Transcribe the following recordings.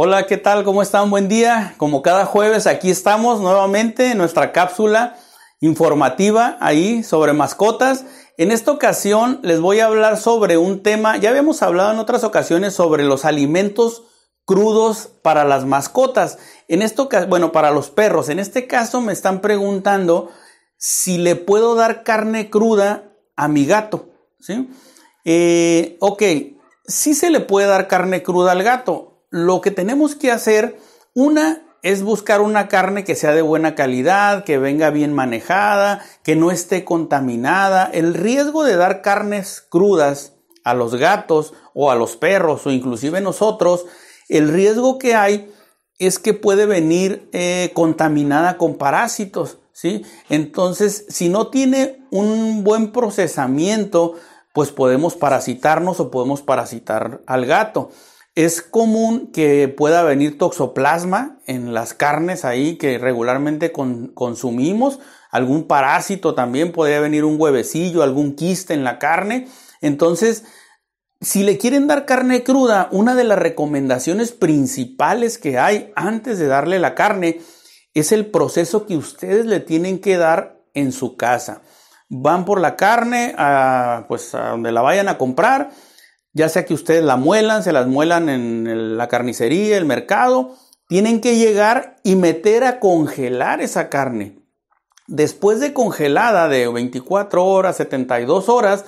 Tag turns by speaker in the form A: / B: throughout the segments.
A: Hola, ¿qué tal? ¿Cómo están? Buen día. Como cada jueves, aquí estamos nuevamente en nuestra cápsula informativa ahí sobre mascotas. En esta ocasión les voy a hablar sobre un tema, ya habíamos hablado en otras ocasiones sobre los alimentos crudos para las mascotas. En esto, bueno, para los perros. En este caso me están preguntando si le puedo dar carne cruda a mi gato. ¿sí? Eh, ok, sí se le puede dar carne cruda al gato. Lo que tenemos que hacer, una, es buscar una carne que sea de buena calidad, que venga bien manejada, que no esté contaminada. El riesgo de dar carnes crudas a los gatos o a los perros o inclusive nosotros el riesgo que hay es que puede venir eh, contaminada con parásitos, ¿sí? Entonces, si no tiene un buen procesamiento, pues podemos parasitarnos o podemos parasitar al gato. Es común que pueda venir toxoplasma en las carnes ahí que regularmente consumimos, algún parásito también, podría venir un huevecillo, algún quiste en la carne. Entonces, si le quieren dar carne cruda, una de las recomendaciones principales que hay antes de darle la carne es el proceso que ustedes le tienen que dar en su casa. Van por la carne a, pues, a donde la vayan a comprar, ya sea que ustedes la muelan, se las muelan en la carnicería, el mercado, tienen que llegar y meter a congelar esa carne. Después de congelada de 24 horas, 72 horas,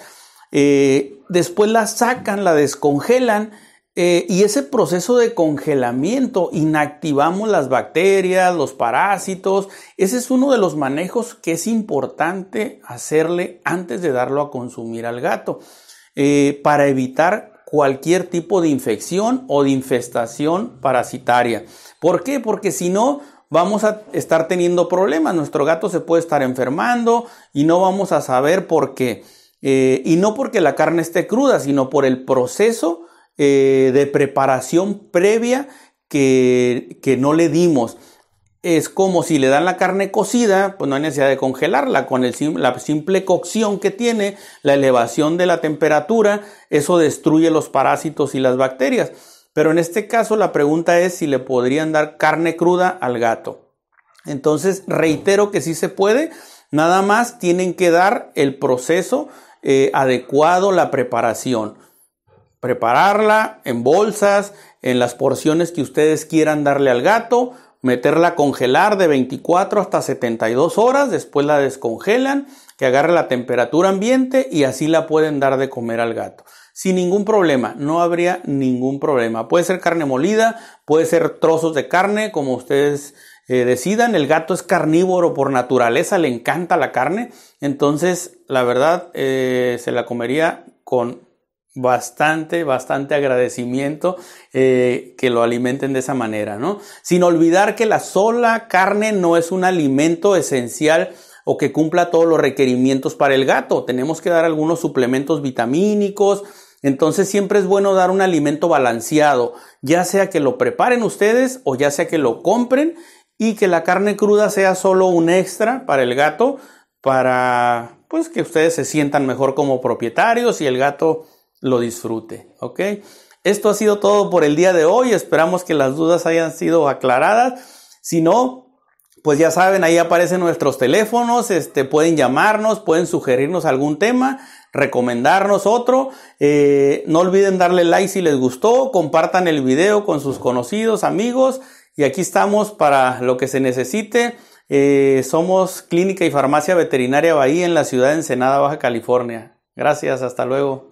A: eh, después la sacan, la descongelan eh, y ese proceso de congelamiento inactivamos las bacterias, los parásitos. Ese es uno de los manejos que es importante hacerle antes de darlo a consumir al gato eh, para evitar cualquier tipo de infección o de infestación parasitaria. ¿Por qué? Porque si no, vamos a estar teniendo problemas. Nuestro gato se puede estar enfermando y no vamos a saber por qué. Eh, y no porque la carne esté cruda, sino por el proceso eh, de preparación previa que, no le dimos. Es como si le dan la carne cocida, pues no hay necesidad de congelarla. Con la simple cocción que tiene, la elevación de la temperatura, eso destruye los parásitos y las bacterias. Pero en este caso la pregunta es si le podrían dar carne cruda al gato. Entonces, reitero que sí se puede. Nada más tienen que dar el proceso eh, adecuado, la preparación. Prepararla en bolsas, en las porciones que ustedes quieran darle al gato, meterla a congelar de 24 hasta 72 horas, después la descongelan, que agarre la temperatura ambiente y así la pueden dar de comer al gato. Sin ningún problema, no habría ningún problema. Puede ser carne molida, puede ser trozos de carne, como ustedes eh, decidan. El gato es carnívoro por naturaleza, le encanta la carne. Entonces, la verdad, eh, se la comería con bastante, bastante agradecimiento eh, que lo alimenten de esa manera, ¿no? Sin olvidar que la sola carne no es un alimento esencial o que cumpla todos los requerimientos para el gato. Tenemos que dar algunos suplementos vitamínicos. Entonces siempre es bueno dar un alimento balanceado, ya sea que lo preparen ustedes o ya sea que lo compren y que la carne cruda sea solo un extra para el gato, para pues que ustedes se sientan mejor como propietarios y el gato lo disfrute, ¿ok? Esto ha sido todo por el día de hoy, esperamos que las dudas hayan sido aclaradas, si no, pues ya saben, ahí aparecen nuestros teléfonos, este, pueden llamarnos, pueden sugerirnos algún tema, recomendarnos otro. Eh, no olviden darle like si les gustó, compartan el video con sus conocidos, amigos. Y aquí estamos para lo que se necesite. Eh, somos Clínica y Farmacia Veterinaria Bahía en la ciudad de Ensenada, Baja California. Gracias, hasta luego.